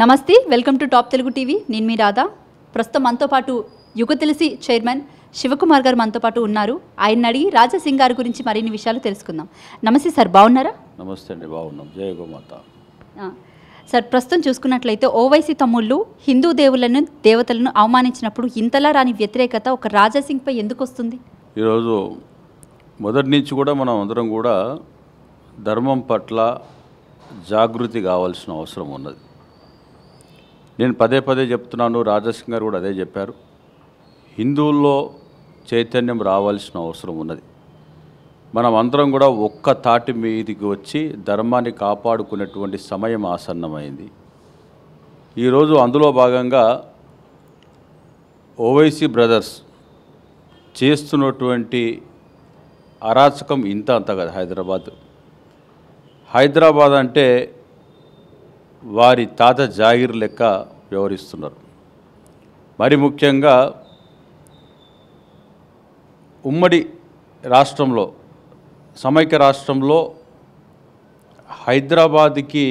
నమస్తే welcome to top Telugu TV నేను మీ రాధా ప్రస్తుతం మనతో పాటు యుగ తెలిసి చైర్మన్ శివకుమార్ గారు మనతో పాటు ఉన్నారు ఆయన అడిగి రాజాసింగ్ గారి గురించి మరిన్ని విషయాలు తెలుసుకుందాం నమస్తే సార్ బాగున్నారా నమస్తే అండి బాగున్నాం జయ గోమాత సార్ ప్రస్తుతం చూసుకున్నట్లయితే ఓవైసీ తమ్ముళ్ళు హిందూ దేవులను దేవతలను అవమానించినప్పుడు ఇంతలా రాని వ్యతిరేకత ఒక రాజాసింగ్పై ఎందుకు వస్తుంది ఈరోజు మొదటి నుంచి కూడా మనం అందరం కూడా ధర్మం పట్ల జాగృతి కావాల్సిన అవసరం ఉన్నది నేను పదే పదే చెప్తున్నాను రాజసింగ్ గారు కూడా అదే చెప్పారు హిందువుల్లో చైతన్యం రావాల్సిన అవసరం ఉన్నది మనం అందరం కూడా ఒక్క తాటి మీదికి వచ్చి ధర్మాన్ని కాపాడుకునేటువంటి సమయం ఆసన్నమైంది ఈరోజు అందులో భాగంగా ఓవైసీ బ్రదర్స్ చేస్తున్నటువంటి అరాచకం ఇంత అంత కదా హైదరాబాద్ హైదరాబాద్ అంటే వారి తాత జాగిర్ లెక్క వ్యవహరిస్తున్నారు మరి ముఖ్యంగా ఉమ్మడి రాష్ట్రంలో సమైక్య రాష్ట్రంలో హైదరాబాద్కి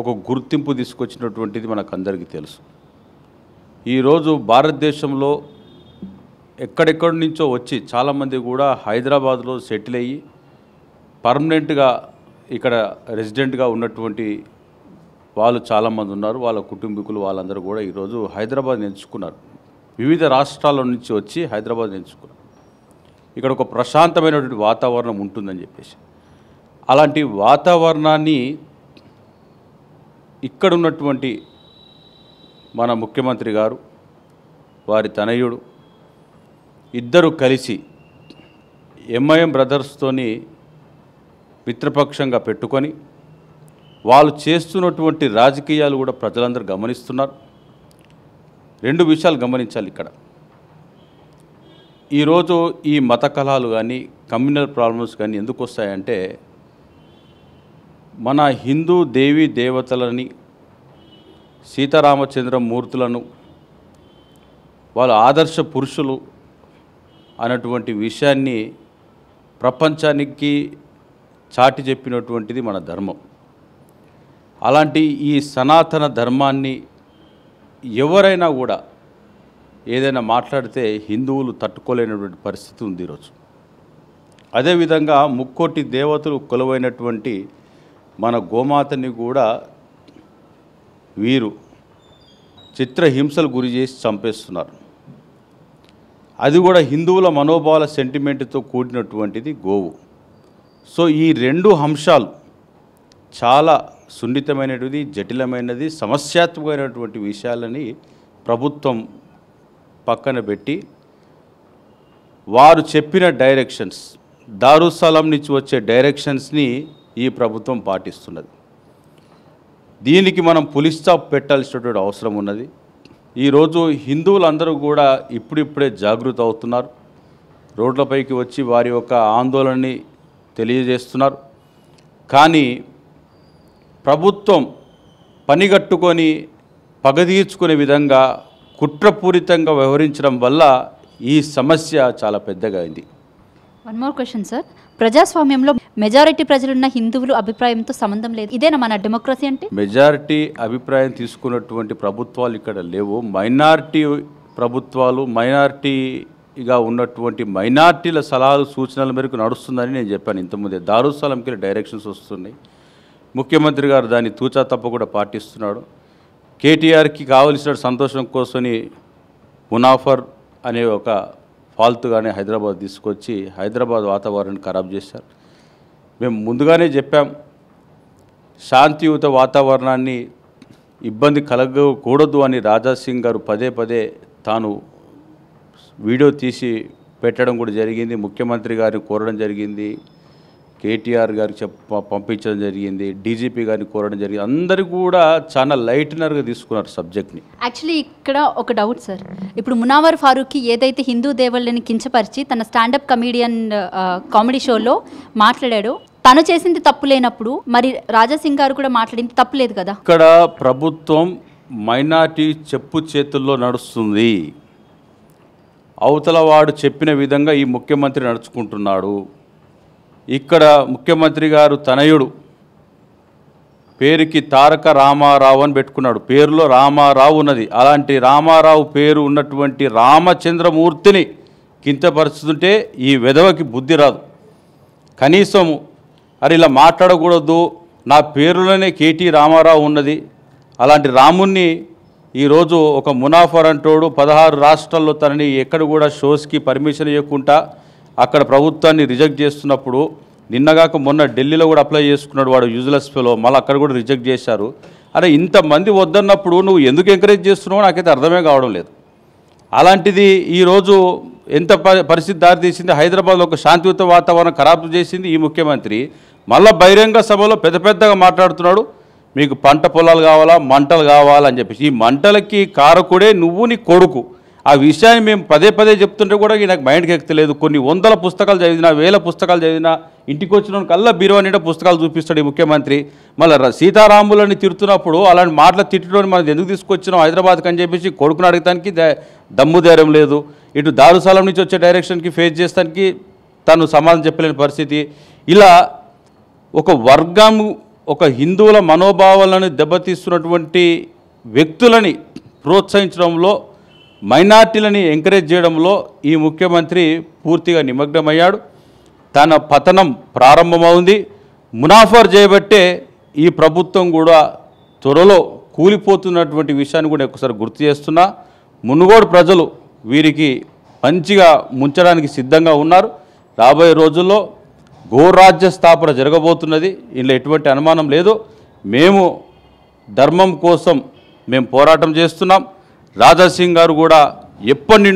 ఒక గుర్తింపు తీసుకొచ్చినటువంటిది మనకు అందరికీ తెలుసు ఈరోజు భారతదేశంలో ఎక్కడెక్కడి నుంచో వచ్చి చాలామంది కూడా హైదరాబాద్లో సెటిల్ అయ్యి పర్మనెంట్గా ఇక్కడ రెసిడెంట్గా ఉన్నటువంటి వాళ్ళు చాలామంది ఉన్నారు వాళ్ళ కుటుంబీకులు వాళ్ళందరూ కూడా ఈరోజు హైదరాబాద్ ఎంచుకున్నారు వివిధ రాష్ట్రాల నుంచి వచ్చి హైదరాబాద్ ఎంచుకున్నారు ఇక్కడ ఒక ప్రశాంతమైనటువంటి వాతావరణం ఉంటుందని చెప్పేసి అలాంటి వాతావరణాన్ని ఇక్కడ ఉన్నటువంటి మన ముఖ్యమంత్రి గారు వారి తనయుడు ఇద్దరు కలిసి ఎంఐఎం బ్రదర్స్తోని మిత్రపక్షంగా పెట్టుకొని వాళ్ళు చేస్తున్నటువంటి రాజకీయాలు కూడా ప్రజలందరూ గమనిస్తున్నారు రెండు విషయాలు గమనించాలి ఇక్కడ ఈరోజు ఈ మత కళాలు కానీ కమ్యూనల్ ప్రాబ్లమ్స్ కానీ ఎందుకు వస్తాయంటే మన హిందూ దేవి దేవతలని సీతారామచంద్ర మూర్తులను వాళ్ళ ఆదర్శ పురుషులు అన్నటువంటి విషయాన్ని ప్రపంచానికి చాటి చెప్పినటువంటిది మన ధర్మం అలాంటి ఈ సనాతన ధర్మాన్ని ఎవరైనా కూడా ఏదైనా మాట్లాడితే హిందువులు తట్టుకోలేనటువంటి పరిస్థితి ఉంది ఈరోజు అదేవిధంగా ముక్కోటి దేవతలు కొలువైనటువంటి మన గోమాతని కూడా వీరు చిత్రహింసలు గురి చేసి చంపేస్తున్నారు అది కూడా హిందువుల మనోభావాల సెంటిమెంట్తో కూడినటువంటిది గోవు సో ఈ రెండు అంశాలు చాలా సున్నితమైనటువంటి జటిలమైనది సమస్యాత్మకమైనటువంటి విషయాలని ప్రభుత్వం పక్కన పెట్టి వారు చెప్పిన డైరెక్షన్స్ దారుస్థలం నుంచి వచ్చే డైరెక్షన్స్ని ఈ ప్రభుత్వం పాటిస్తున్నది దీనికి మనం పులిస్టాప్ పెట్టాల్సినటువంటి అవసరం ఉన్నది ఈరోజు హిందువులందరూ కూడా ఇప్పుడిప్పుడే జాగృత అవుతున్నారు రోడ్లపైకి వచ్చి వారి యొక్క ఆందోళనని తెలియజేస్తున్నారు కానీ ప్రభుత్వం పనిగట్టుకొని పగదీర్చుకునే విధంగా కుట్రపూరితంగా వ్యవహరించడం వల్ల ఈ సమస్య చాలా పెద్దగా అయింది వన్ మోర్ క్వశ్చన్ సార్ ప్రజాస్వామ్యంలో మెజారిటీ ప్రజలున్న హిందువులు అభిప్రాయంతో సంబంధం లేదు ఇదేనా మన డెమోక్రసీ అంటే మెజారిటీ అభిప్రాయం తీసుకున్నటువంటి ప్రభుత్వాలు ఇక్కడ లేవు మైనార్టీ ప్రభుత్వాలు మైనార్టీగా ఉన్నటువంటి మైనార్టీల సలహాలు సూచనల మేరకు నడుస్తుందని నేను చెప్పాను ఇంతకుముందే దారుసలంకి డైరెక్షన్స్ వస్తున్నాయి ముఖ్యమంత్రి గారు దాన్ని తూచా తప్పకుండా పాటిస్తున్నాడు కేటీఆర్కి కావలసిన సంతోషం కోసమని మునాఫర్ అనే ఒక ఫాల్తుగానే హైదరాబాద్ తీసుకొచ్చి హైదరాబాద్ వాతావరణాన్ని ఖరాబ్ చేశారు మేము ముందుగానే చెప్పాం శాంతియుత వాతావరణాన్ని ఇబ్బంది కలగకూడదు అని రాజాసింగ్ గారు పదే పదే తాను వీడియో తీసి పెట్టడం కూడా జరిగింది ముఖ్యమంత్రి గారిని కోరడం జరిగింది కేటీఆర్ గారికి చెప్ప పంపించడం జరిగింది డీజీపీ గారిని కోరడం జరిగింది అందరు కూడా చాలా లైట్నర్గా తీసుకున్నారు సబ్జెక్ట్ని యాక్చువల్లీ ఇక్కడ ఒక డౌట్ సార్ ఇప్పుడు మునావర్ ఫారూక్కి ఏదైతే హిందూ దేవుళ్ళని కించపరిచి తన స్టాండప్ కమీడియన్ కామెడీ షోలో మాట్లాడాడో తను చేసింది తప్పు లేనప్పుడు మరి రాజాసింగ్ గారు కూడా మాట్లాడింది తప్పు లేదు కదా ఇక్కడ ప్రభుత్వం మైనార్టీ చెప్పు చేతుల్లో నడుస్తుంది అవతల వాడు చెప్పిన విధంగా ఈ ముఖ్యమంత్రి నడుచుకుంటున్నాడు ఇక్కడ ముఖ్యమంత్రి గారు తనయుడు పేరుకి తారక రామారావు అని పెట్టుకున్నాడు పేరులో రామారావు ఉన్నది అలాంటి రామారావు పేరు ఉన్నటువంటి రామచంద్రమూర్తిని కింతపరుస్తుంటే ఈ వెధవకి బుద్ధి రాదు కనీసము అరే ఇలా మాట్లాడకూడదు నా పేరులోనే కేటీ రామారావు ఉన్నది అలాంటి రాముణ్ణి ఈరోజు ఒక మునాఫర్ అంటోడు పదహారు రాష్ట్రాల్లో తనని ఎక్కడ కూడా షోస్కి పర్మిషన్ ఇవ్వకుండా అక్కడ ప్రభుత్వాన్ని రిజెక్ట్ చేస్తున్నప్పుడు నిన్నగాక మొన్న ఢిల్లీలో కూడా అప్లై చేసుకున్నాడు వాడు యూజ్లెస్ ఫెలో మళ్ళీ అక్కడ కూడా రిజెక్ట్ చేశారు అరే ఇంతమంది వద్దన్నప్పుడు నువ్వు ఎందుకు ఎంకరేజ్ చేస్తున్నావు నాకైతే అర్థమే కావడం లేదు అలాంటిది ఈరోజు ఎంత పరిస్థితి దారితీసింది హైదరాబాద్లో ఒక శాంతియుత వాతావరణం ఖరాబ్ చేసింది ఈ ముఖ్యమంత్రి మళ్ళీ బహిరంగ సభలో పెద్ద పెద్దగా మాట్లాడుతున్నాడు మీకు పంట పొలాలు కావాలా మంటలు కావాలని చెప్పేసి ఈ మంటలకి కారకుడే నువ్వు నీ కొడుకు ఆ విషయాన్ని మేము పదే పదే చెప్తుంటే కూడా నాకు మైండ్కి ఎక్కలేదు కొన్ని వందల పుస్తకాలు చదివినా వేల పుస్తకాలు చదివినా ఇంటికి వచ్చిన కల్లా బీరువా నిండా పుస్తకాలు చూపిస్తాడు ఈ ముఖ్యమంత్రి మళ్ళీ సీతారాములని తిరుతున్నప్పుడు అలాంటి మాటలు తిట్టడం మనం ఎందుకు తీసుకొచ్చినాం హైదరాబాద్కి అని చెప్పేసి కొడుకుని అడగటానికి దమ్ము ధైర్యం లేదు ఇటు దారుసాలం నుంచి వచ్చే డైరెక్షన్కి ఫేస్ చేస్తానికి తను సమాధానం చెప్పలేని పరిస్థితి ఇలా ఒక వర్గం ఒక హిందువుల మనోభావాలను దెబ్బతీస్తున్నటువంటి వ్యక్తులని ప్రోత్సహించడంలో మైనార్టీలని ఎంకరేజ్ చేయడంలో ఈ ముఖ్యమంత్రి పూర్తిగా నిమగ్నమయ్యాడు తన పతనం ప్రారంభమవుంది మునాఫర్ చేయబట్టే ఈ ప్రభుత్వం కూడా త్వరలో కూలిపోతున్నటువంటి విషయాన్ని కూడా ఒకసారి గుర్తు చేస్తున్నా మునుగోడు ప్రజలు వీరికి మంచిగా ముంచడానికి సిద్ధంగా ఉన్నారు రాబోయే రోజుల్లో గోరాజ్య స్థాపన జరగబోతున్నది ఇందులో ఎటువంటి అనుమానం లేదు మేము ధర్మం కోసం మేము పోరాటం చేస్తున్నాం రాజాసింగ్ గారు కూడా ఎప్పటి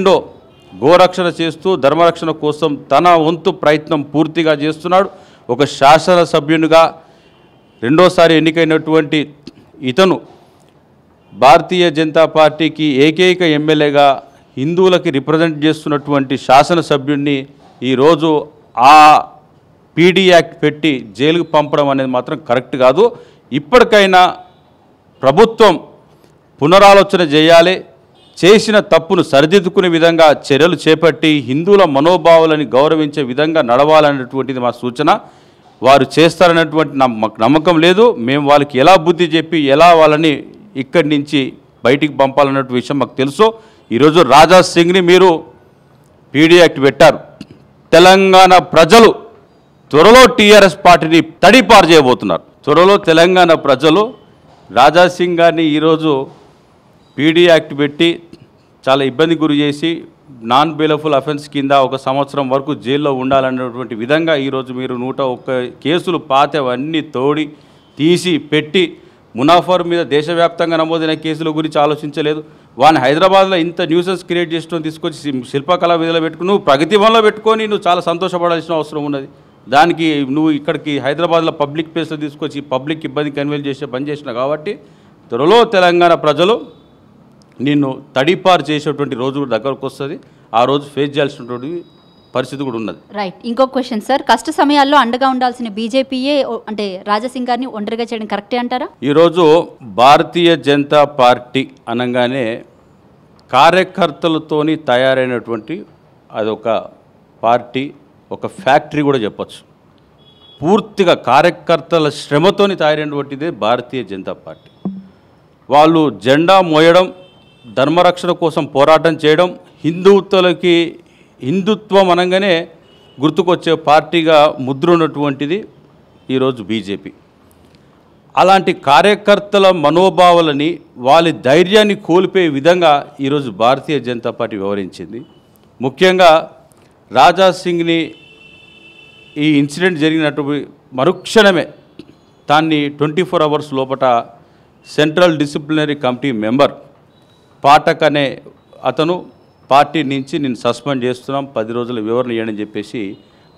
గోరక్షణ చేస్తూ ధర్మరక్షణ కోసం తన వంతు ప్రయత్నం పూర్తిగా చేస్తున్నాడు ఒక శాసనసభ్యునిగా రెండోసారి ఎన్నికైనటువంటి ఇతను భారతీయ జనతా పార్టీకి ఏకైక ఎమ్మెల్యేగా హిందువులకి రిప్రజెంట్ చేస్తున్నటువంటి శాసనసభ్యుడిని ఈరోజు ఆ పీడీ యాక్ట్ పెట్టి జైలుకు పంపడం అనేది మాత్రం కరెక్ట్ కాదు ఇప్పటికైనా ప్రభుత్వం పునరాలోచన చేయాలి చేసిన తప్పును సరిదిద్దుకునే విధంగా చర్యలు చేపట్టి హిందువుల మనోభావాలను గౌరవించే విధంగా నడవాలనేటువంటిది మా సూచన వారు చేస్తారనేటువంటి మాకు నమ్మకం లేదు మేము వాళ్ళకి ఎలా బుద్ధి చెప్పి ఎలా వాళ్ళని ఇక్కడి నుంచి బయటికి పంపాలన్నటువంటి విషయం మాకు తెలుసు ఈరోజు రాజా సింగ్ని మీరు పీడీ యాక్ట్ పెట్టారు తెలంగాణ ప్రజలు త్వరలో టీఆర్ఎస్ పార్టీని తడిపారు చేయబోతున్నారు త్వరలో తెలంగాణ ప్రజలు రాజాసింగ్ గారిని ఈరోజు పీడీ యాక్ట్ పెట్టి చాలా ఇబ్బంది గురి చేసి నాన్ బెలఫుల్ అఫెన్స్ కింద ఒక సంవత్సరం వరకు జైల్లో ఉండాలనేటువంటి విధంగా ఈరోజు మీరు నూట ఒక్క కేసులు పాతవన్నీ తోడి తీసి పెట్టి మునాఫర్ మీద దేశవ్యాప్తంగా నమోదైన కేసుల గురించి ఆలోచించలేదు వాని హైదరాబాద్లో ఇంత న్యూసెన్స్ క్రియేట్ చేసుకొని తీసుకొచ్చి శిల్పకళా విధిలో పెట్టుకుని నువ్వు ప్రగతి వల్ల పెట్టుకొని నువ్వు చాలా సంతోషపడాల్సిన అవసరం ఉన్నది దానికి నువ్వు ఇక్కడికి హైదరాబాద్లో పబ్లిక్ ప్లేస్లో తీసుకొచ్చి పబ్లిక్ ఇబ్బంది కన్వీన్ చేసే పని కాబట్టి త్వరలో తెలంగాణ ప్రజలు నిన్ను తడిపారు చేసేటువంటి రోజు కూడా దగ్గరకు వస్తుంది ఆ రోజు ఫేస్ చేయాల్సినటువంటి పరిస్థితి కూడా ఉన్నది రైట్ ఇంకో క్వశ్చన్ సార్ కష్ట సమయాల్లో అండగా ఉండాల్సిన బీజేపీయే అంటే రాజసింగ్ గారిని ఒంటరిగా చేయడం కరెక్టే అంటారా ఈరోజు భారతీయ జనతా పార్టీ అనగానే కార్యకర్తలతోని తయారైనటువంటి అదొక పార్టీ ఒక ఫ్యాక్టరీ కూడా చెప్పచ్చు పూర్తిగా కార్యకర్తల శ్రమతోని తయారైనటువంటిదే భారతీయ జనతా పార్టీ వాళ్ళు జెండా మోయడం ధర్మరక్షణ కోసం పోరాటం చేయడం హిందుత్వలకి హిందుత్వం అనగానే గుర్తుకొచ్చే పార్టీగా ముద్ర ఉన్నటువంటిది ఈరోజు బీజేపీ అలాంటి కార్యకర్తల మనోభావాలని వాళ్ళ ధైర్యాన్ని కోల్పోయే విధంగా ఈరోజు భారతీయ జనతా పార్టీ వివరించింది ముఖ్యంగా రాజా సింగ్ని ఈ ఇన్సిడెంట్ జరిగినటువంటి మరుక్షణమే దాన్ని ట్వంటీ ఫోర్ అవర్స్ లోపల central disciplinary committee member Pathak అనే అతను పార్టీ నుంచి నేను సస్పెండ్ చేస్తున్నాం పది రోజుల వివరణ ఇవ్వని చెప్పేసి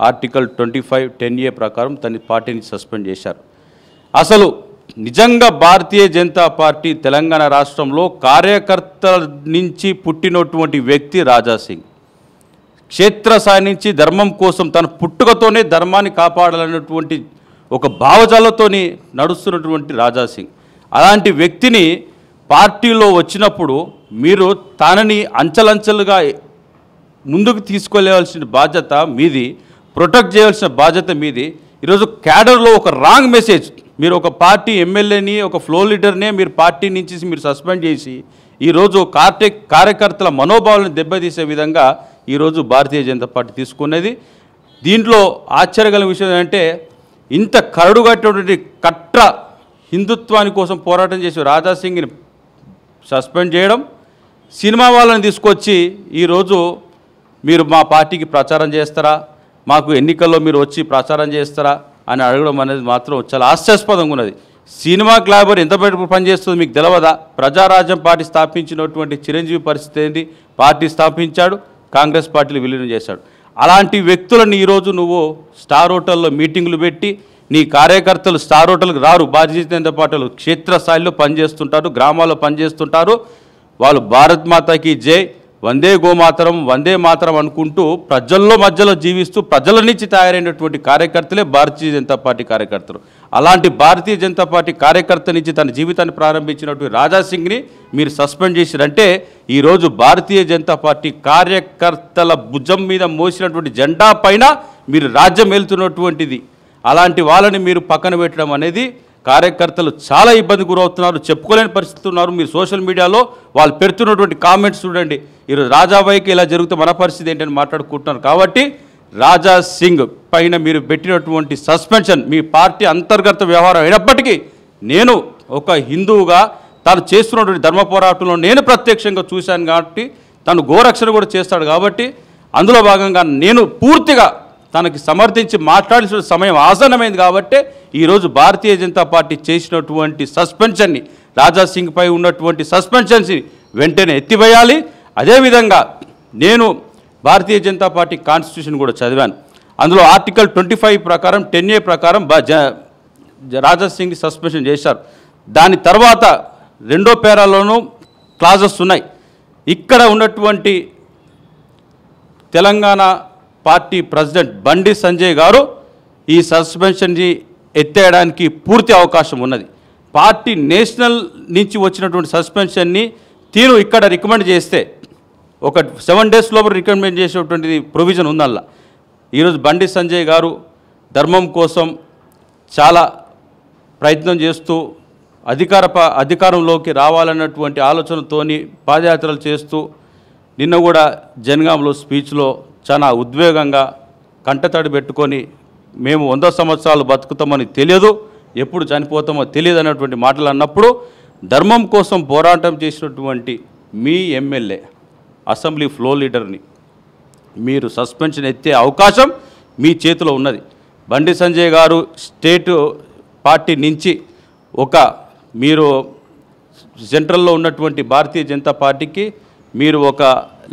article twenty five ten A ప్రకారం తన పార్టీని సస్పెండ్ చేశారు అసలు నిజంగా భారతీయ జనతా పార్టీ తెలంగాణ రాష్ట్రంలో కార్యకర్త నుంచి పుట్టినటువంటి వ్యక్తి రాజాసింగ్ క్షేత్రస్థాయి నుంచి ధర్మం కోసం తన పుట్టుకతోనే ధర్మాన్ని కాపాడాలన్నటువంటి ఒక భావజాలతోని నడుస్తున్నటువంటి రాజాసింగ్ అలాంటి వ్యక్తిని పార్టీలో వచ్చినప్పుడు మీరు తనని అంచలంచలుగా ముందుకు తీసుకెళ్ళవలసిన బాధ్యత మీది ప్రొటెక్ట్ చేయవలసిన బాధ్యత మీది ఈరోజు క్యాడర్లో ఒక రాంగ్ మెసేజ్ మీరు ఒక పార్టీ ఎమ్మెల్యేని ఒక ఫ్లో లీడర్నే మీరు పార్టీ నుంచి మీరు సస్పెండ్ చేసి ఈరోజు కార్టే కార్యకర్తల మనోభావాలను దెబ్బతీసే విధంగా ఈరోజు భారతీయ జనతా పార్టీ తీసుకున్నది దీంట్లో ఆశ్చర్యగల విషయం ఏంటంటే ఇంత కరడుగట్టినటువంటి కట్ర హిందుత్వాని కోసం పోరాటం చేసే రాజాసింగ్ని సస్పెండ్ చేయడం సినిమా వాళ్ళని తీసుకొచ్చి ఈరోజు మీరు మా పార్టీకి ప్రచారం చేస్తారా మాకు ఎన్నికల్లో మీరు వచ్చి ప్రచారం చేస్తారా అని అడగడం అనేది మాత్రం చాలా ఆశ్చర్యాస్పదంగా ఉన్నది సినిమా క్లాబర్ ఎంత బయట పనిచేస్తుందో మీకు తెలవదా ప్రజారాజ్యం పార్టీ స్థాపించినటువంటి చిరంజీవి పరిస్థితి ఏంటి పార్టీ స్థాపించాడు కాంగ్రెస్ పార్టీలు విలీనం చేశాడు అలాంటి వ్యక్తులను ఈరోజు నువ్వు స్టార్ హోటల్లో మీటింగ్లు పెట్టి నీ కార్యకర్తలు స్టార్ హోటల్కి రారు భారతీయ జనతా పార్టీలు క్షేత్రస్థాయిలో పనిచేస్తుంటారు గ్రామాల్లో పనిచేస్తుంటారు వాళ్ళు భారత్ మాతకి జై వందే గోమాతరం వందే మాతరం అనుకుంటూ ప్రజల్లో మధ్యలో జీవిస్తూ ప్రజల నుంచి తయారైనటువంటి కార్యకర్తలే భారతీయ జనతా పార్టీ కార్యకర్తలు అలాంటి భారతీయ జనతా పార్టీ కార్యకర్త నుంచి తన జీవితాన్ని ప్రారంభించినటువంటి రాజాసింగ్ని మీరు సస్పెండ్ చేసిరంటే ఈరోజు భారతీయ జనతా పార్టీ కార్యకర్తల భుజం మీద మోసినటువంటి జెండా పైన మీరు రాజ్యం వెళ్తున్నటువంటిది అలాంటి వాళ్ళని మీరు పక్కన పెట్టడం అనేది కార్యకర్తలు చాలా ఇబ్బంది గురవుతున్నారు చెప్పుకోలేని పరిస్థితులు ఉన్నారు మీరు సోషల్ మీడియాలో వాళ్ళు పెడుతున్నటువంటి కామెంట్స్ చూడండి ఈరోజు రాజాబాయికి ఇలా జరిగితే మన పరిస్థితి ఏంటని మాట్లాడుకుంటున్నారు కాబట్టి రాజా సింగ్ పైన మీరు పెట్టినటువంటి సస్పెన్షన్ మీ పార్టీ అంతర్గత వ్యవహారం అయినప్పటికీ నేను ఒక హిందువుగా తను చేస్తున్నటువంటి ధర్మ పోరాటంలో నేను ప్రత్యక్షంగా చూశాను కాబట్టి తను గోరక్షణ కూడా చేస్తాడు కాబట్టి అందులో భాగంగా నేను పూర్తిగా తనకి సమర్థించి మాట్లాడిన సమయం ఆసన్నమైంది కాబట్టి ఈరోజు భారతీయ జనతా పార్టీ చేసినటువంటి సస్పెన్షన్ని పై ఉన్నటువంటి సస్పెన్షన్స్ని వెంటనే ఎత్తివేయాలి అదేవిధంగా నేను భారతీయ జనతా పార్టీ కాన్స్టిట్యూషన్ కూడా చదివాను అందులో ఆర్టికల్ ట్వంటీ ఫైవ్ ప్రకారం టెన్ ఏ ప్రకారం రాజాసింగ్ని సింగ్ సస్పెన్షన్ చేశారు దాని తర్వాత రెండో పేరాలోనూ క్లాజెస్ ఉన్నాయి ఇక్కడ ఉన్నటువంటి తెలంగాణ పార్టీ ప్రెసిడెంట్ బండి సంజయ్ గారు ఈ సస్పెన్షన్ని ఎత్తేయడానికి పూర్తి అవకాశం ఉన్నది పార్టీ నేషనల్ నుంచి వచ్చినటువంటి సస్పెన్షన్ని తీరు ఇక్కడ రికమెండ్ చేస్తే ఒక సెవెన్ డేస్ లోపల రికమెండ్ చేసేటువంటిది ప్రొవిజన్ ఉందల్లా ఈరోజు బండి సంజయ్ గారు ధర్మం కోసం చాలా ప్రయత్నం చేస్తూ అధికార అధికారంలోకి రావాలన్నటువంటి ఆలోచనతోని పాదయాత్రలు చేస్తూ నిన్న కూడా జనగాంలో స్పీచ్లో చాలా ఉద్వేగంగా కంటతడి పెట్టుకొని మేము వంద సంవత్సరాలు బతుకుతామని తెలియదు ఎప్పుడు చనిపోతామో తెలియదు అనేటువంటి మాటలు అన్నప్పుడు ధర్మం కోసం పోరాటం చేసినటువంటి మీ ఎమ్మెల్యే అసెంబ్లీ ఫ్లో లీడర్ని మీరు సస్పెన్షన్ ఎత్తే అవకాశం మీ చేతిలో ఉన్నది బండి సంజయ్ గారు స్టేట్ పార్టీ నుంచి ఒక మీరు సెంట్రల్లో ఉన్నటువంటి భారతీయ జనతా పార్టీకి మీరు ఒక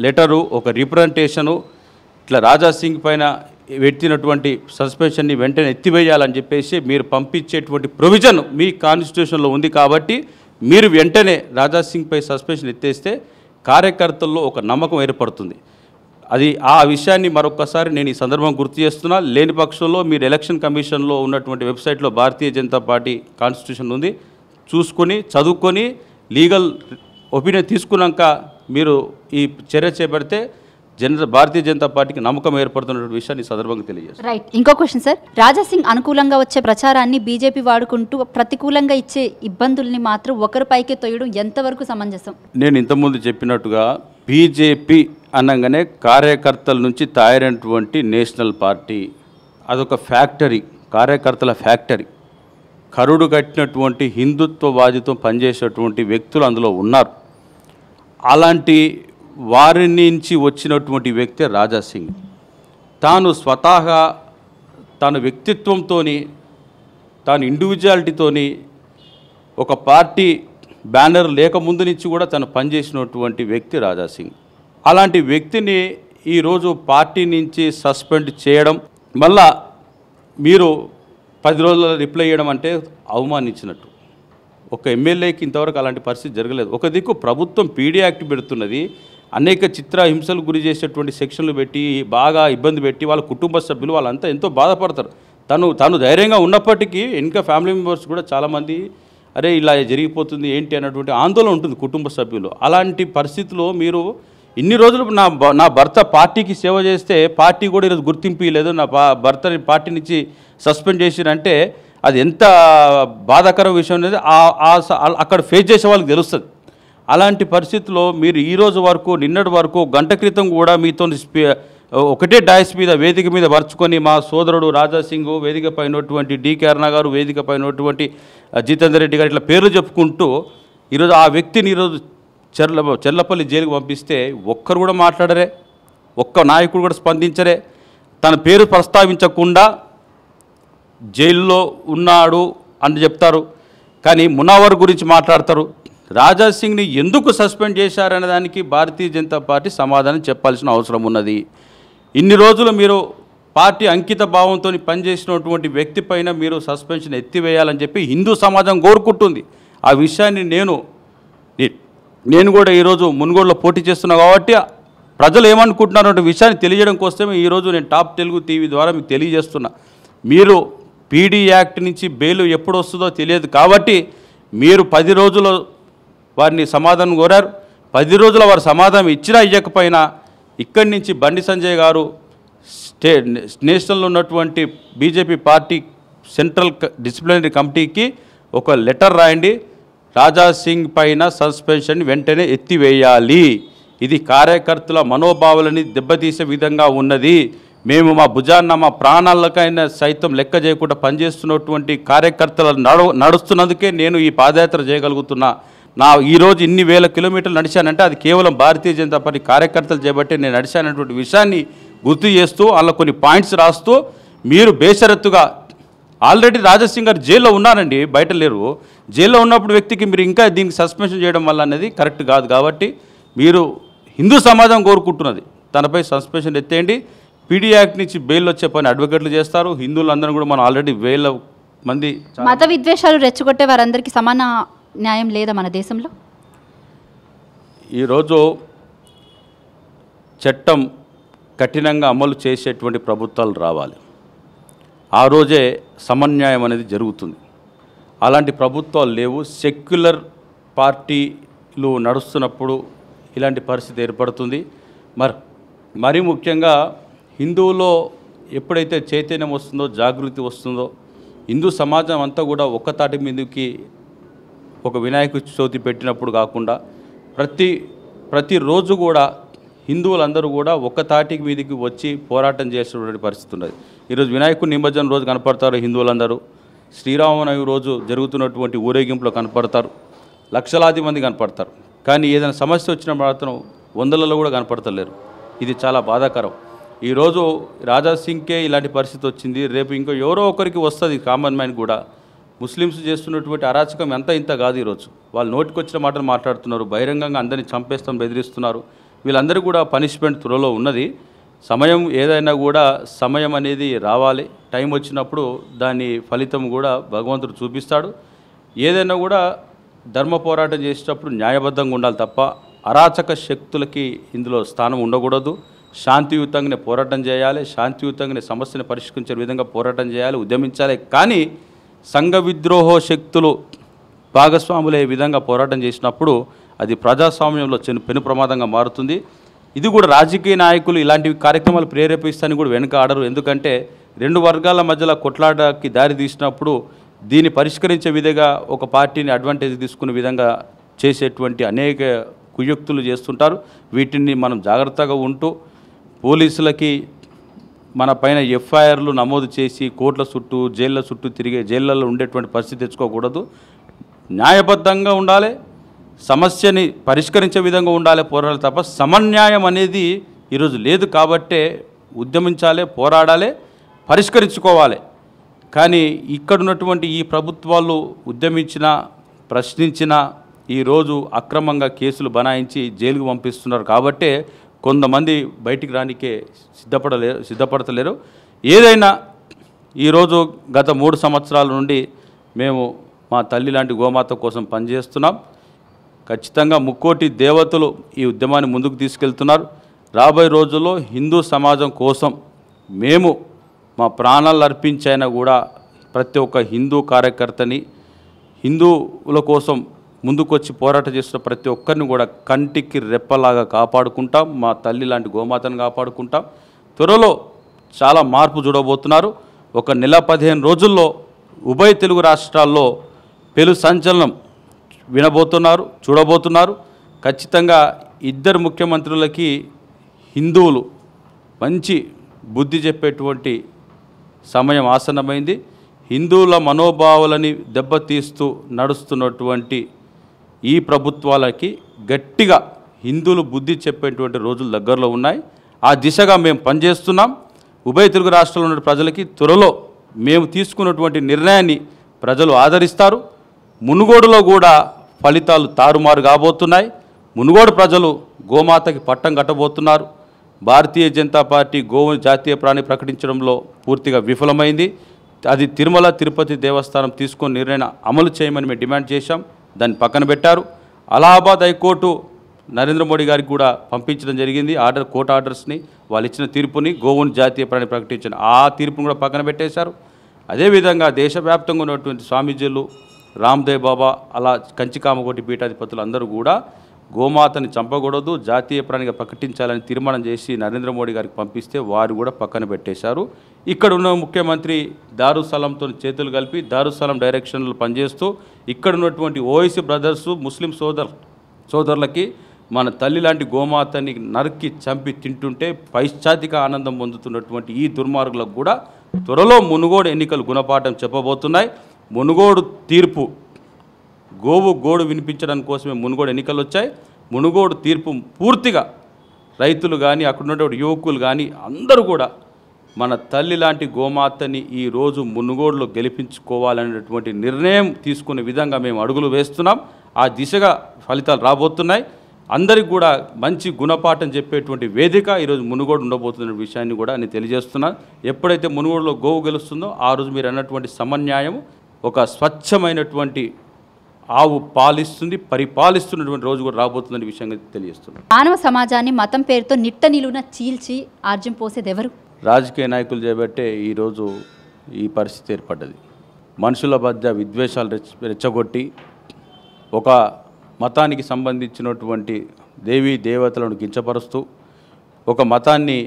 లెటరు ఒక రిప్రజెంటేషను ఇట్లా రాజా సింగ్ పైన పెట్టినటువంటి సస్పెన్షన్ని వెంటనే ఎత్తివేయాలని చెప్పేసి మీరు పంపించేటువంటి ప్రొవిజన్ మీ కాన్స్టిట్యూషన్లో ఉంది కాబట్టి మీరు వెంటనే రాజా పై సస్పెన్షన్ ఎత్తేస్తే కార్యకర్తల్లో ఒక నమ్మకం ఏర్పడుతుంది అది ఆ విషయాన్ని మరొకసారి నేను ఈ సందర్భం గుర్తు చేస్తున్నా లేని పక్షంలో మీరు ఎలక్షన్ కమిషన్లో ఉన్నటువంటి వెబ్సైట్లో భారతీయ జనతా పార్టీ కాన్స్టిట్యూషన్ ఉంది చూసుకొని చదువుకొని లీగల్ ఒపీనియన్ తీసుకున్నాక మీరు ఈ చర్య చేపడితే జనర భారతీయ జనతా పార్టీకి నమ్మకం ఏర్పడుతున్నటువంటి విషయాన్ని సందర్భంగా తెలియజేస్తారు రైట్ ఇంకో క్వశ్చన్ సార్ రాజాసింగ్ అనుకూలంగా వచ్చే ప్రచారాన్ని బీజేపీ వాడుకుంటూ ప్రతికూలంగా ఇచ్చే ఇబ్బందుల్ని మాత్రం పైకి తొయ్యడం ఎంతవరకు సమంజసం నేను ఇంతకుముందు చెప్పినట్టుగా బీజేపీ అనగానే కార్యకర్తల నుంచి తయారైనటువంటి నేషనల్ పార్టీ అదొక ఫ్యాక్టరీ కార్యకర్తల ఫ్యాక్టరీ కరుడు కట్టినటువంటి హిందుత్వవాదితో పనిచేసేటువంటి వ్యక్తులు అందులో ఉన్నారు అలాంటి వారి నుంచి వచ్చినటువంటి వ్యక్తి సింగ్ తాను స్వతహా తన వ్యక్తిత్వంతో తాను ఇండివిజువాలిటీతోని ఒక పార్టీ బ్యానర్ లేక ముందు నుంచి కూడా తను పనిచేసినటువంటి వ్యక్తి రాజా సింగ్ అలాంటి వ్యక్తిని ఈరోజు పార్టీ నుంచి సస్పెండ్ చేయడం మళ్ళా మీరు పది రోజుల రిప్లై చేయడం అంటే అవమానించినట్టు ఒక ఎమ్మెల్యేకి ఇంతవరకు అలాంటి పరిస్థితి జరగలేదు ఒక దిక్కు ప్రభుత్వం పీడీ యాక్ట్ పెడుతున్నది అనేక చిత్ర హింసలు గురి చేసేటువంటి సెక్షన్లు పెట్టి బాగా ఇబ్బంది పెట్టి వాళ్ళ కుటుంబ సభ్యులు వాళ్ళంతా ఎంతో బాధపడతారు తను తను ధైర్యంగా ఉన్నప్పటికీ ఇంకా ఫ్యామిలీ మెంబర్స్ కూడా చాలామంది అరే ఇలా జరిగిపోతుంది ఏంటి అన్నటువంటి ఆందోళన ఉంటుంది కుటుంబ సభ్యులు అలాంటి పరిస్థితిలో మీరు ఇన్ని రోజులు నా నా భర్త పార్టీకి సేవ చేస్తే పార్టీ కూడా ఈరోజు గుర్తింపు లేదు నా భర్తని పార్టీ నుంచి సస్పెండ్ చేసిరంటే అది ఎంత బాధాకర విషయం అనేది అక్కడ ఫేస్ చేసే వాళ్ళకి తెలుస్తుంది అలాంటి పరిస్థితిలో మీరు ఈరోజు వరకు నిన్నటి వరకు గంట క్రితం కూడా మీతో ఒకటే డాయస్ మీద వేదిక మీద పరుచుకొని మా సోదరుడు రాజాసింగ్ వేదిక పైనటువంటి డి కేరణ గారు వేదిక పైనటువంటి జితేందర్ రెడ్డి గారు ఇట్లా పేర్లు చెప్పుకుంటూ ఈరోజు ఆ వ్యక్తిని ఈరోజు చెర్ల చెల్లపల్లి జైలుకు పంపిస్తే ఒక్కరు కూడా మాట్లాడరే ఒక్క నాయకుడు కూడా స్పందించరే తన పేరు ప్రస్తావించకుండా జైల్లో ఉన్నాడు అని చెప్తారు కానీ మునావర్ గురించి మాట్లాడతారు రాజాసింగ్ని ఎందుకు సస్పెండ్ చేశారనే దానికి భారతీయ జనతా పార్టీ సమాధానం చెప్పాల్సిన అవసరం ఉన్నది ఇన్ని రోజులు మీరు పార్టీ అంకిత భావంతో పనిచేసినటువంటి వ్యక్తి పైన మీరు సస్పెన్షన్ ఎత్తివేయాలని చెప్పి హిందూ సమాజం కోరుకుంటుంది ఆ విషయాన్ని నేను నేను కూడా ఈరోజు మున్గోడులో పోటీ చేస్తున్నా కాబట్టి ప్రజలు ఏమనుకుంటున్నారంటే విషయాన్ని తెలియజేయడం కోసమే ఈరోజు నేను టాప్ తెలుగు టీవీ ద్వారా మీకు తెలియజేస్తున్నా మీరు పీడీ యాక్ట్ నుంచి బెయిల్ ఎప్పుడు వస్తుందో తెలియదు కాబట్టి మీరు పది రోజుల వారిని సమాధానం కోరారు పది రోజుల వారు సమాధానం ఇచ్చినా ఇవ్వకపోయినా ఇక్కడి నుంచి బండి సంజయ్ గారు స్టే నేషనల్లో ఉన్నటువంటి బీజేపీ పార్టీ సెంట్రల్ డిసిప్లినరీ కమిటీకి ఒక లెటర్ రాయండి రాజా సింగ్ పైన సస్పెన్షన్ వెంటనే ఎత్తివేయాలి ఇది కార్యకర్తల మనోభావాలని దెబ్బతీసే విధంగా ఉన్నది మేము మా భుజాన్న మా ప్రాణాలకైనా సైతం లెక్క చేయకుండా పనిచేస్తున్నటువంటి కార్యకర్తల నడు నడుస్తున్నందుకే నేను ఈ పాదయాత్ర చేయగలుగుతున్నా నా ఈరోజు ఇన్ని వేల కిలోమీటర్లు నడిచానంటే అది కేవలం భారతీయ జనతా పార్టీ కార్యకర్తలు చేపట్టి నేను నడిచానటువంటి విషయాన్ని గుర్తు చేస్తూ అలా కొన్ని పాయింట్స్ రాస్తూ మీరు బేషరత్తుగా ఆల్రెడీ రాజసింగ్ గారు జైల్లో ఉన్నారండి బయట లేరు జైల్లో ఉన్నప్పుడు వ్యక్తికి మీరు ఇంకా దీనికి సస్పెన్షన్ చేయడం వల్ల అనేది కరెక్ట్ కాదు కాబట్టి మీరు హిందూ సమాజం కోరుకుంటున్నది తనపై సస్పెన్షన్ ఎత్తేయండి పీడీ యాక్ట్ నుంచి బెయిల్ వచ్చే పని అడ్వకేట్లు చేస్తారు హిందువులందరూ కూడా మనం ఆల్రెడీ వేల మంది మత విద్వేషాలు రెచ్చగొట్టే వారందరికీ సమాన న్యాయం లేదా మన దేశంలో ఈరోజు చట్టం కఠినంగా అమలు చేసేటువంటి ప్రభుత్వాలు రావాలి ఆ రోజే సమన్యాయం అనేది జరుగుతుంది అలాంటి ప్రభుత్వాలు లేవు సెక్యులర్ పార్టీలు నడుస్తున్నప్పుడు ఇలాంటి పరిస్థితి ఏర్పడుతుంది మరి మరీ ముఖ్యంగా హిందువులో ఎప్పుడైతే చైతన్యం వస్తుందో జాగృతి వస్తుందో హిందూ సమాజం అంతా కూడా ఒక్కతాటి మీదకి ఒక వినాయక చవితి పెట్టినప్పుడు కాకుండా ప్రతి ప్రతిరోజు కూడా హిందువులందరూ కూడా ఒక్క తాటికి మీదకి వచ్చి పోరాటం చేసేటువంటి పరిస్థితి ఉన్నది ఈరోజు వినాయకుడు నిమజ్జనం రోజు కనపడతారు హిందువులందరూ శ్రీరామనవమి రోజు జరుగుతున్నటువంటి ఊరేగింపులో కనపడతారు లక్షలాది మంది కనపడతారు కానీ ఏదైనా సమస్య వచ్చిన మాత్రం వందలలో కూడా కనపడతలేరు ఇది చాలా బాధాకరం ఈరోజు రాజా ఇలాంటి పరిస్థితి వచ్చింది రేపు ఇంకో ఎవరో ఒకరికి వస్తుంది కామన్ మ్యాన్ కూడా ముస్లిమ్స్ చేస్తున్నటువంటి అరాచకం ఎంత ఇంత కాదు ఈరోజు వాళ్ళు నోటికొచ్చిన మాటలు మాట్లాడుతున్నారు బహిరంగంగా అందరినీ చంపేస్తాం బెదిరిస్తున్నారు వీళ్ళందరూ కూడా పనిష్మెంట్ త్వరలో ఉన్నది సమయం ఏదైనా కూడా సమయం అనేది రావాలి టైం వచ్చినప్పుడు దాని ఫలితం కూడా భగవంతుడు చూపిస్తాడు ఏదైనా కూడా ధర్మ పోరాటం చేసేటప్పుడు న్యాయబద్ధంగా ఉండాలి తప్ప అరాచక శక్తులకి ఇందులో స్థానం ఉండకూడదు శాంతియుతంగానే పోరాటం చేయాలి శాంతియుతంగానే సమస్యను పరిష్కరించే విధంగా పోరాటం చేయాలి ఉద్యమించాలి కానీ సంఘ విద్రోహ శక్తులు భాగస్వాములే విధంగా పోరాటం చేసినప్పుడు అది ప్రజాస్వామ్యంలో చిన్న పెను ప్రమాదంగా మారుతుంది ఇది కూడా రాజకీయ నాయకులు ఇలాంటి కార్యక్రమాలు ప్రేరేపిస్తాని కూడా వెనుక ఆడరు ఎందుకంటే రెండు వర్గాల మధ్యలో కొట్లాడకి దారి తీసినప్పుడు దీన్ని పరిష్కరించే విధంగా ఒక పార్టీని అడ్వాంటేజ్ తీసుకునే విధంగా చేసేటువంటి అనేక కుయుక్తులు చేస్తుంటారు వీటిని మనం జాగ్రత్తగా ఉంటూ పోలీసులకి మన పైన ఎఫ్ఐఆర్లు నమోదు చేసి కోర్టుల చుట్టూ జైళ్ళ చుట్టూ తిరిగే జైళ్ళల్లో ఉండేటువంటి పరిస్థితి తెచ్చుకోకూడదు న్యాయబద్ధంగా ఉండాలి సమస్యని పరిష్కరించే విధంగా ఉండాలి పోరాడాలి తప్ప సమన్యాయం అనేది ఈరోజు లేదు కాబట్టే ఉద్యమించాలి పోరాడాలి పరిష్కరించుకోవాలి కానీ ఇక్కడున్నటువంటి ఈ ప్రభుత్వాలు ఉద్యమించిన ప్రశ్నించిన ఈరోజు అక్రమంగా కేసులు బనాయించి జైలుకు పంపిస్తున్నారు కాబట్టే కొంతమంది బయటికి రానికే సిద్ధపడలేరు సిద్ధపడతలేరు ఏదైనా ఈరోజు గత మూడు సంవత్సరాల నుండి మేము మా తల్లి లాంటి గోమాత కోసం పనిచేస్తున్నాం ఖచ్చితంగా ముక్కోటి దేవతలు ఈ ఉద్యమాన్ని ముందుకు తీసుకెళ్తున్నారు రాబోయే రోజుల్లో హిందూ సమాజం కోసం మేము మా ప్రాణాలు అర్పించైనా కూడా ప్రతి ఒక్క హిందూ కార్యకర్తని హిందువుల కోసం ముందుకొచ్చి పోరాటం చేస్తున్న ప్రతి ఒక్కరిని కూడా కంటికి రెప్పలాగా కాపాడుకుంటాం మా తల్లి లాంటి గోమాతను కాపాడుకుంటాం త్వరలో చాలా మార్పు చూడబోతున్నారు ఒక నెల పదిహేను రోజుల్లో ఉభయ తెలుగు రాష్ట్రాల్లో పెను సంచలనం వినబోతున్నారు చూడబోతున్నారు ఖచ్చితంగా ఇద్దరు ముఖ్యమంత్రులకి హిందువులు మంచి బుద్ధి చెప్పేటువంటి సమయం ఆసన్నమైంది హిందువుల మనోభావాలని దెబ్బతీస్తూ నడుస్తున్నటువంటి ఈ ప్రభుత్వాలకి గట్టిగా హిందువులు బుద్ధి చెప్పేటువంటి రోజులు దగ్గరలో ఉన్నాయి ఆ దిశగా మేము పనిచేస్తున్నాం ఉభయ తెలుగు రాష్ట్రంలో ఉన్న ప్రజలకి త్వరలో మేము తీసుకున్నటువంటి నిర్ణయాన్ని ప్రజలు ఆదరిస్తారు మునుగోడులో కూడా ఫలితాలు తారుమారు కాబోతున్నాయి మునుగోడు ప్రజలు గోమాతకి పట్టం కట్టబోతున్నారు భారతీయ జనతా పార్టీ గోవు జాతీయ ప్రాణి ప్రకటించడంలో పూర్తిగా విఫలమైంది అది తిరుమల తిరుపతి దేవస్థానం తీసుకొని నిర్ణయం అమలు చేయమని మేము డిమాండ్ చేశాం దాన్ని పక్కన పెట్టారు అలహాబాద్ హైకోర్టు నరేంద్ర మోడీ గారికి కూడా పంపించడం జరిగింది ఆర్డర్ కోర్టు ఆర్డర్స్ని వాళ్ళు ఇచ్చిన తీర్పుని గోవును జాతీయ ప్రాణి ప్రకటించిన ఆ తీర్పును కూడా పక్కన పెట్టేశారు అదేవిధంగా దేశవ్యాప్తంగా ఉన్నటువంటి స్వామీజీలు రామ్దేవ్ బాబా అలా కంచికామకోటి పీఠాధిపతులు అందరూ కూడా గోమాతని చంపకూడదు జాతీయ ప్రాణిగా ప్రకటించాలని తీర్మానం చేసి నరేంద్ర మోడీ గారికి పంపిస్తే వారు కూడా పక్కన పెట్టేశారు ఇక్కడ ఉన్న ముఖ్యమంత్రి దారుస్థలంతో చేతులు కలిపి దారుస్థలం డైరెక్షన్లు పనిచేస్తూ ఇక్కడ ఉన్నటువంటి ఓఎసీ బ్రదర్స్ ముస్లిం సోదర్ సోదరులకి మన తల్లి లాంటి గోమాతని నరికి చంపి తింటుంటే పైశ్చాతిక ఆనందం పొందుతున్నటువంటి ఈ దుర్మార్గులకు కూడా త్వరలో మునుగోడు ఎన్నికలు గుణపాఠం చెప్పబోతున్నాయి మునుగోడు తీర్పు గోవు గోడు వినిపించడం కోసమే మునుగోడు ఎన్నికలు వచ్చాయి మునుగోడు తీర్పు పూర్తిగా రైతులు కానీ అక్కడున్నటువంటి యువకులు కానీ అందరూ కూడా మన తల్లి లాంటి గోమాతని ఈరోజు మునుగోడులో గెలిపించుకోవాలనేటువంటి నిర్ణయం తీసుకునే విధంగా మేము అడుగులు వేస్తున్నాం ఆ దిశగా ఫలితాలు రాబోతున్నాయి అందరికి కూడా మంచి గుణపాఠం చెప్పేటువంటి వేదిక ఈరోజు మునుగోడు ఉండబోతున్న విషయాన్ని కూడా నేను తెలియజేస్తున్నాను ఎప్పుడైతే మునుగోడులో గోవు గెలుస్తుందో ఆ రోజు మీరు అన్నటువంటి సమన్యాయం ఒక స్వచ్ఛమైనటువంటి ఆవు పాలిస్తుంది పరిపాలిస్తున్నటువంటి రోజు కూడా రాబోతుందని విషయంగా తెలియజేస్తున్నాం మానవ సమాజాన్ని మతం పేరుతో నిట్ట నిలువున చీల్చి ఆర్జం పోసేది ఎవరు రాజకీయ నాయకులు చేపట్టే ఈరోజు ఈ పరిస్థితి ఏర్పడ్డది మనుషుల మధ్య విద్వేషాలు రెచ్చగొట్టి ఒక మతానికి సంబంధించినటువంటి దేవీ దేవతలను కించపరుస్తూ ఒక మతాన్ని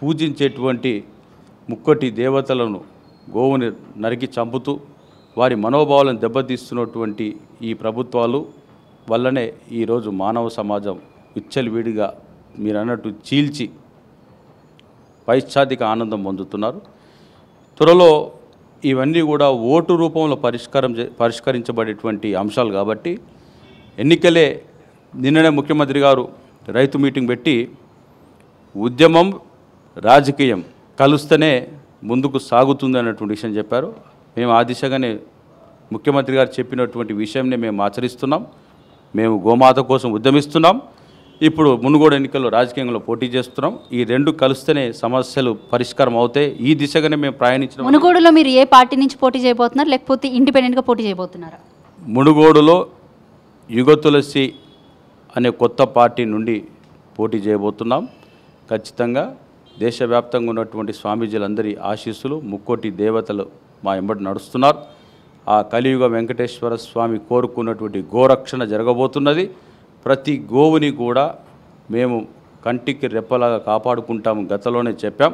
పూజించేటువంటి ముక్కటి దేవతలను గోవుని నరికి చంపుతూ వారి మనోభావాలను దెబ్బతీస్తున్నటువంటి ఈ ప్రభుత్వాలు వల్లనే ఈరోజు మానవ సమాజం విచ్చలవిడిగా మీరు అన్నట్టు చీల్చి పైశ్చాతిక ఆనందం పొందుతున్నారు త్వరలో ఇవన్నీ కూడా ఓటు రూపంలో పరిష్కారం పరిష్కరించబడేటువంటి అంశాలు కాబట్టి ఎన్నికలే నిన్ననే ముఖ్యమంత్రి గారు రైతు మీటింగ్ పెట్టి ఉద్యమం రాజకీయం కలుస్తేనే ముందుకు సాగుతుంది అన్నటువంటి విషయం చెప్పారు మేము ఆ దిశగానే ముఖ్యమంత్రి గారు చెప్పినటువంటి విషయంని మేము ఆచరిస్తున్నాం మేము గోమాత కోసం ఉద్యమిస్తున్నాం ఇప్పుడు మునుగోడు ఎన్నికల్లో రాజకీయంలో పోటీ చేస్తున్నాం ఈ రెండు కలిస్తేనే సమస్యలు పరిష్కారం అవుతాయి ఈ దిశగానే మేము ప్రయాణించిన మునుగోడులో మీరు ఏ పార్టీ నుంచి పోటీ చేయబోతున్నారు లేకపోతే ఇండిపెండెంట్గా పోటీ చేయబోతున్నారు మునుగోడులో యుగతులసి అనే కొత్త పార్టీ నుండి పోటీ చేయబోతున్నాం ఖచ్చితంగా దేశవ్యాప్తంగా ఉన్నటువంటి స్వామీజీలందరి ఆశీస్సులు ముక్కోటి దేవతలు మా ఎంబడి నడుస్తున్నారు ఆ కలియుగ వెంకటేశ్వర స్వామి కోరుకున్నటువంటి గోరక్షణ జరగబోతున్నది ప్రతి గోవుని కూడా మేము కంటికి రెప్పలాగా కాపాడుకుంటాము గతలోనే చెప్పాం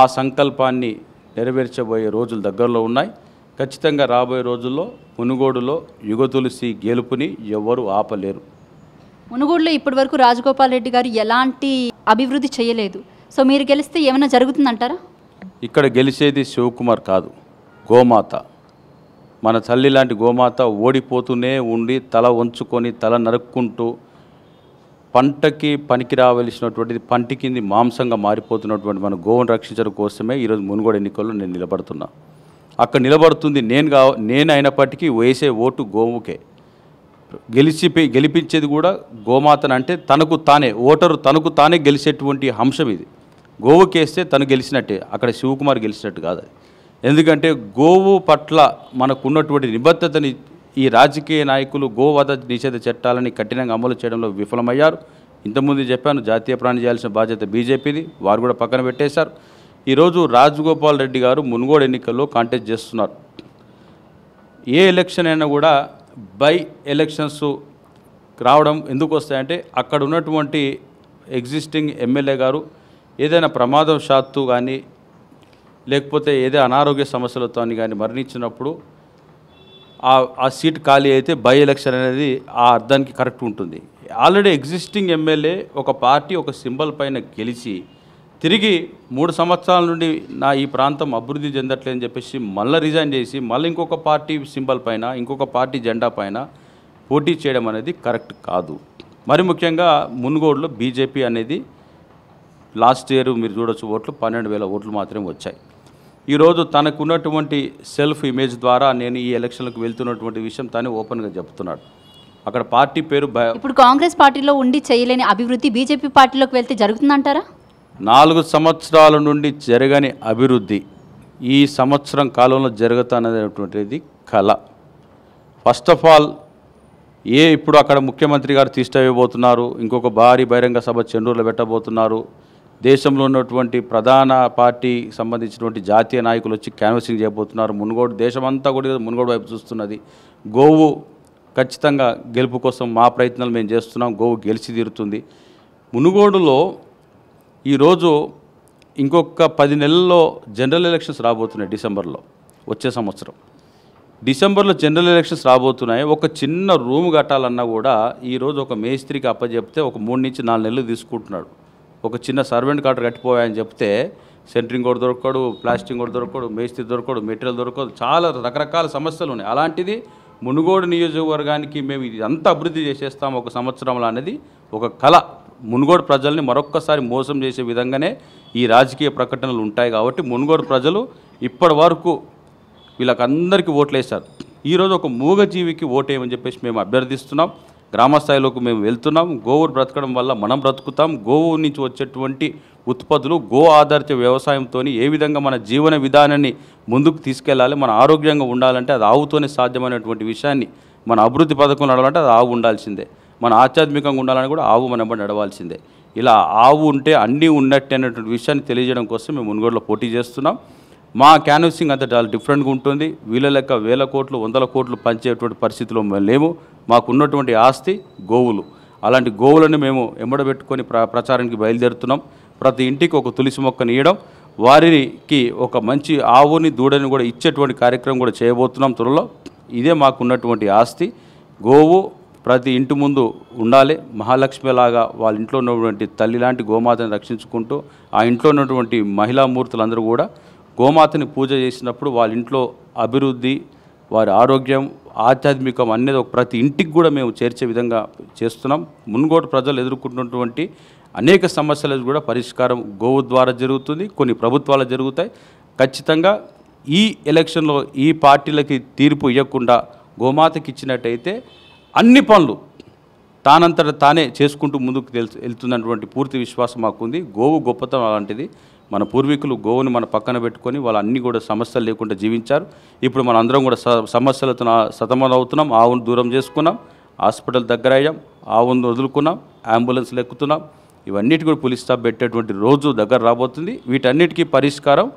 ఆ సంకల్పాన్ని నెరవేర్చబోయే రోజులు దగ్గరలో ఉన్నాయి ఖచ్చితంగా రాబోయే రోజుల్లో మునుగోడులో యుగ తులసి గెలుపుని ఎవ్వరూ ఆపలేరు మునుగోడులో ఇప్పటి వరకు రాజగోపాల్ రెడ్డి గారు ఎలాంటి అభివృద్ధి చేయలేదు సో మీరు గెలిస్తే ఏమైనా జరుగుతుందంటారా ఇక్కడ గెలిచేది శివకుమార్ కాదు గోమాత మన తల్లి లాంటి గోమాత ఓడిపోతూనే ఉండి తల వంచుకొని తల నరుక్కుంటూ పంటకి పనికి రావలసినటువంటిది పంటి కింది మాంసంగా మారిపోతున్నటువంటి మన గోవును రక్షించడం కోసమే ఈరోజు మునుగోడు ఎన్నికల్లో నేను నిలబడుతున్నా అక్కడ నిలబడుతుంది నేను కా నేను అయినప్పటికీ వేసే ఓటు గోవుకే గెలిచి గెలిపించేది కూడా గోమాతను అంటే తనకు తానే ఓటరు తనకు తానే గెలిచేటువంటి అంశం ఇది గోవుకేస్తే తను గెలిచినట్టే అక్కడ శివకుమార్ గెలిచినట్టు కాదు అది ఎందుకంటే గోవు పట్ల మనకున్నటువంటి నిబద్ధతని ఈ రాజకీయ నాయకులు గోవధ నిషేధ చట్టాలని కఠినంగా అమలు చేయడంలో విఫలమయ్యారు ఇంతకుముందు చెప్పాను జాతీయ ప్రాణి చేయాల్సిన బాధ్యత బీజేపీది వారు కూడా పక్కన పెట్టేశారు ఈరోజు రాజగోపాల్ రెడ్డి గారు మునుగోడు ఎన్నికల్లో కాంటెస్ట్ చేస్తున్నారు ఏ ఎలక్షన్ అయినా కూడా బై ఎలక్షన్స్ రావడం ఎందుకు వస్తాయంటే అక్కడ ఉన్నటువంటి ఎగ్జిస్టింగ్ ఎమ్మెల్యే గారు ఏదైనా ప్రమాదం కానీ లేకపోతే ఏదో అనారోగ్య సమస్యలతో కానీ మరణించినప్పుడు ఆ ఆ సీట్ ఖాళీ అయితే బై ఎలక్షన్ అనేది ఆ అర్థానికి కరెక్ట్ ఉంటుంది ఆల్రెడీ ఎగ్జిస్టింగ్ ఎమ్మెల్యే ఒక పార్టీ ఒక సింబల్ పైన గెలిచి తిరిగి మూడు సంవత్సరాల నుండి నా ఈ ప్రాంతం అభివృద్ధి చెందట్లేదని చెప్పేసి మళ్ళీ రిజైన్ చేసి మళ్ళీ ఇంకొక పార్టీ సింబల్ పైన ఇంకొక పార్టీ జెండా పైన పోటీ చేయడం అనేది కరెక్ట్ కాదు మరి ముఖ్యంగా మునుగోడులో బీజేపీ అనేది లాస్ట్ ఇయర్ మీరు చూడొచ్చు ఓట్లు పన్నెండు వేల ఓట్లు మాత్రమే వచ్చాయి ఈరోజు తనకున్నటువంటి సెల్ఫ్ ఇమేజ్ ద్వారా నేను ఈ ఎలక్షన్లకు వెళ్తున్నటువంటి విషయం తాను ఓపెన్గా చెప్తున్నాడు అక్కడ పార్టీ పేరు ఇప్పుడు కాంగ్రెస్ పార్టీలో ఉండి చేయలేని అభివృద్ధి బీజేపీ పార్టీలోకి వెళ్తే జరుగుతుందంటారా నాలుగు సంవత్సరాల నుండి జరగని అభివృద్ధి ఈ సంవత్సరం కాలంలో జరుగుతున్నటువంటిది కళ ఫస్ట్ ఆఫ్ ఆల్ ఏ ఇప్పుడు అక్కడ ముఖ్యమంత్రి గారు తీసుకెళ్ళబోతున్నారు ఇంకొక భారీ బహిరంగ సభ చెండూరులో పెట్టబోతున్నారు దేశంలో ఉన్నటువంటి ప్రధాన పార్టీ సంబంధించినటువంటి జాతీయ నాయకులు వచ్చి క్యాన్వసింగ్ చేయబోతున్నారు మునుగోడు దేశమంతా కూడా మునుగోడు వైపు చూస్తున్నది గోవు ఖచ్చితంగా గెలుపు కోసం మా ప్రయత్నాలు మేము చేస్తున్నాం గోవు గెలిచి తీరుతుంది మునుగోడులో ఈరోజు ఇంకొక పది నెలల్లో జనరల్ ఎలక్షన్స్ రాబోతున్నాయి డిసెంబర్లో వచ్చే సంవత్సరం డిసెంబర్లో జనరల్ ఎలక్షన్స్ రాబోతున్నాయి ఒక చిన్న రూమ్ కట్టాలన్నా కూడా ఈరోజు ఒక మేస్త్రికి అప్పజెప్తే ఒక మూడు నుంచి నాలుగు నెలలు తీసుకుంటున్నాడు ఒక చిన్న సర్వెంట్ కాటర్ కట్టిపోయాయని చెప్తే సెంట్రింగ్ కూడా దొరకడు ప్లాస్టింగ్ కూడా దొరకడు మేస్త్రి దొరకడు మెటీరియల్ దొరకదు చాలా రకరకాల సమస్యలు ఉన్నాయి అలాంటిది మునుగోడు నియోజకవర్గానికి మేము ఇది అంతా అభివృద్ధి చేసేస్తాము ఒక సంవత్సరంలో అనేది ఒక కళ మునుగోడు ప్రజల్ని మరొక్కసారి మోసం చేసే విధంగానే ఈ రాజకీయ ప్రకటనలు ఉంటాయి కాబట్టి మునుగోడు ప్రజలు ఇప్పటి వరకు వీళ్ళకందరికీ ఓట్లేశారు ఈరోజు ఒక మూగజీవికి ఓటేయమని చెప్పేసి మేము అభ్యర్థిస్తున్నాం గ్రామస్థాయిలోకి మేము వెళ్తున్నాం గోవును బ్రతకడం వల్ల మనం బ్రతుకుతాం గోవు నుంచి వచ్చేటువంటి ఉత్పత్తులు గో ఆధారిత వ్యవసాయంతో ఏ విధంగా మన జీవన విధానాన్ని ముందుకు తీసుకెళ్ళాలి మన ఆరోగ్యంగా ఉండాలంటే అది ఆవుతోనే సాధ్యమైనటువంటి విషయాన్ని మన అభివృద్ధి పథకం నడవాలంటే అది ఆవు ఉండాల్సిందే మన ఆధ్యాత్మికంగా ఉండాలని కూడా ఆవు మన నడవాల్సిందే ఇలా ఆవు ఉంటే అన్నీ ఉన్నట్టు అనేటువంటి విషయాన్ని తెలియజేయడం కోసం మేము మునుగోడులో పోటీ చేస్తున్నాం మా క్యాన్వసింగ్ అంతా చాలా డిఫరెంట్గా ఉంటుంది వీళ్ళ లెక్క వేల కోట్లు వందల కోట్లు పంచేటువంటి పరిస్థితిలో లేము మాకున్నటువంటి ఆస్తి గోవులు అలాంటి గోవులను మేము ఎమ్మడబెట్టుకొని ప్ర ప్రచారానికి బయలుదేరుతున్నాం ప్రతి ఇంటికి ఒక తులసి మొక్కని ఇవ్వడం వారికి ఒక మంచి ఆవుని దూడని కూడా ఇచ్చేటువంటి కార్యక్రమం కూడా చేయబోతున్నాం త్వరలో ఇదే మాకున్నటువంటి ఆస్తి గోవు ప్రతి ఇంటి ముందు ఉండాలి మహాలక్ష్మిలాగా వాళ్ళ ఇంట్లో ఉన్నటువంటి తల్లి లాంటి గోమాతను రక్షించుకుంటూ ఆ ఇంట్లో ఉన్నటువంటి మహిళా కూడా గోమాతని పూజ చేసినప్పుడు వాళ్ళ ఇంట్లో అభివృద్ధి వారి ఆరోగ్యం ఆధ్యాత్మికం అనేది ఒక ప్రతి ఇంటికి కూడా మేము చేర్చే విధంగా చేస్తున్నాం మున్గోటు ప్రజలు ఎదుర్కొంటున్నటువంటి అనేక సమస్యలకు కూడా పరిష్కారం గోవు ద్వారా జరుగుతుంది కొన్ని ప్రభుత్వాలు జరుగుతాయి ఖచ్చితంగా ఈ ఎలక్షన్లో ఈ పార్టీలకి తీర్పు ఇవ్వకుండా గోమాతకి ఇచ్చినట్టయితే అన్ని పనులు తానంతట తానే చేసుకుంటూ ముందుకు వెళ్తున్నటువంటి పూర్తి విశ్వాసం మాకుంది గోవు గొప్పతనం అలాంటిది మన పూర్వీకులు గోవుని మన పక్కన పెట్టుకొని వాళ్ళు అన్నీ కూడా సమస్యలు లేకుండా జీవించారు ఇప్పుడు మన అందరం కూడా సమస్యలతో సతమలవుతున్నాం ఆవును దూరం చేసుకున్నాం హాస్పిటల్ దగ్గర అయ్యాం ఆవును వదులుకున్నాం అంబులెన్స్లు ఎక్కుతున్నాం ఇవన్నిటి కూడా పులి స్టాప్ పెట్టేటువంటి రోజు దగ్గర రాబోతుంది వీటన్నిటికీ పరిష్కారం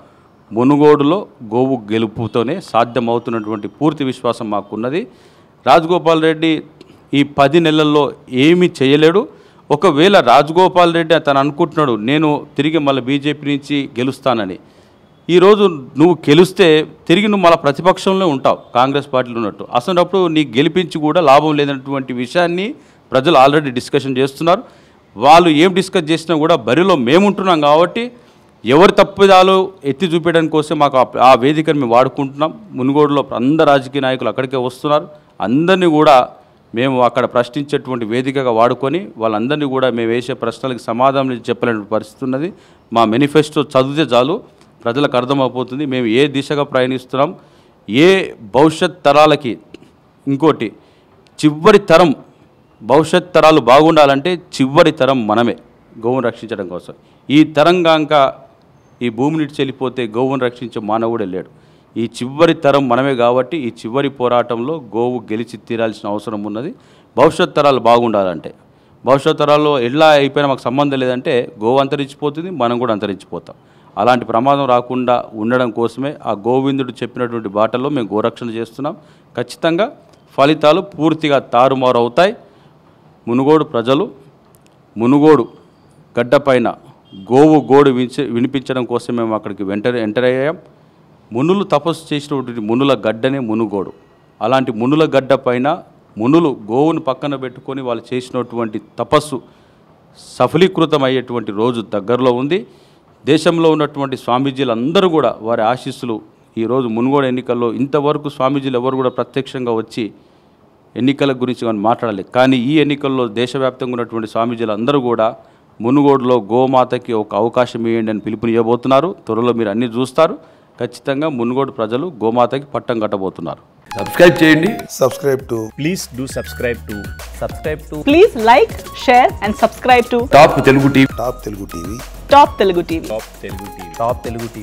మునుగోడులో గోవు గెలుపుతోనే సాధ్యమవుతున్నటువంటి పూర్తి విశ్వాసం మాకున్నది రాజగోపాల్ రెడ్డి ఈ పది నెలల్లో ఏమీ చేయలేడు ఒకవేళ రాజగోపాల్ రెడ్డి తను అనుకుంటున్నాడు నేను తిరిగి మళ్ళీ బీజేపీ నుంచి గెలుస్తానని ఈరోజు నువ్వు గెలిస్తే తిరిగి నువ్వు మళ్ళీ ప్రతిపక్షంలో ఉంటావు కాంగ్రెస్ పార్టీలో ఉన్నట్టు అసలు నీ గెలిపించి కూడా లాభం లేనటువంటి విషయాన్ని ప్రజలు ఆల్రెడీ డిస్కషన్ చేస్తున్నారు వాళ్ళు ఏం డిస్కస్ చేసినా కూడా బరిలో మేముంటున్నాం కాబట్టి ఎవరి తప్పిదాలు ఎత్తి చూపించడానికి కోసం మాకు ఆ వేదికను మేము వాడుకుంటున్నాం మునుగోడులో అందరు రాజకీయ నాయకులు అక్కడికే వస్తున్నారు అందరినీ కూడా మేము అక్కడ ప్రశ్నించేటువంటి వేదికగా వాడుకొని వాళ్ళందరినీ కూడా మేము వేసే ప్రశ్నలకు సమాధానం చెప్పలేని పరిస్థితి ఉన్నది మా మేనిఫెస్టో చదివితే చాలు ప్రజలకు అర్థమైపోతుంది మేము ఏ దిశగా ప్రయాణిస్తున్నాం ఏ భవిష్యత్ తరాలకి ఇంకోటి చివరి తరం భవిష్యత్ తరాలు బాగుండాలంటే చివరి తరం మనమే గోవును రక్షించడం కోసం ఈ తరంగాక ఈ భూమిని చెల్లిపోతే గోవును రక్షించే మానవుడే లేడు ఈ చివరి తరం మనమే కాబట్టి ఈ చివరి పోరాటంలో గోవు గెలిచి తీరాల్సిన అవసరం ఉన్నది భవిష్యత్ తరాలు బాగుండాలంటే భవిష్యత్ తరాల్లో ఎలా అయిపోయినా మాకు సంబంధం లేదంటే గోవు అంతరించిపోతుంది మనం కూడా అంతరించిపోతాం అలాంటి ప్రమాదం రాకుండా ఉండడం కోసమే ఆ గోవిందుడు చెప్పినటువంటి బాటల్లో మేము గోరక్షణ చేస్తున్నాం ఖచ్చితంగా ఫలితాలు పూర్తిగా తారుమారు అవుతాయి మునుగోడు ప్రజలు మునుగోడు గడ్డపైన గోవు గోడు వినిపించడం కోసం మేము అక్కడికి వెంటనే ఎంటర్ అయ్యాం మునులు తపస్సు చేసినటువంటి మునుల గడ్డనే మునుగోడు అలాంటి మునుల గడ్డ పైన మునులు గోవును పక్కన పెట్టుకొని వాళ్ళు చేసినటువంటి తపస్సు సఫలీకృతం అయ్యేటువంటి రోజు దగ్గరలో ఉంది దేశంలో ఉన్నటువంటి స్వామీజీలు అందరూ కూడా వారి ఆశీస్సులు ఈరోజు మునుగోడు ఎన్నికల్లో ఇంతవరకు స్వామీజీలు ఎవరు కూడా ప్రత్యక్షంగా వచ్చి ఎన్నికల గురించి మనం మాట్లాడాలి కానీ ఈ ఎన్నికల్లో దేశవ్యాప్తంగా ఉన్నటువంటి స్వామీజీలు అందరూ కూడా మునుగోడులో గోమాతకి ఒక అవకాశం ఇవ్వండి అని పిలుపునివ్వబోతున్నారు త్వరలో మీరు అన్నీ చూస్తారు ఖచ్చితంగా మునుగోడు ప్రజలు గోమాతకి పట్టం కట్టబోతున్నారు సబ్స్క్రైబ్ చేయండి subscribe to please do subscribe to subscribe to please like share and subscribe to top Telugu TV top Telugu TV top Telugu TV top Telugu TV top Telugu TV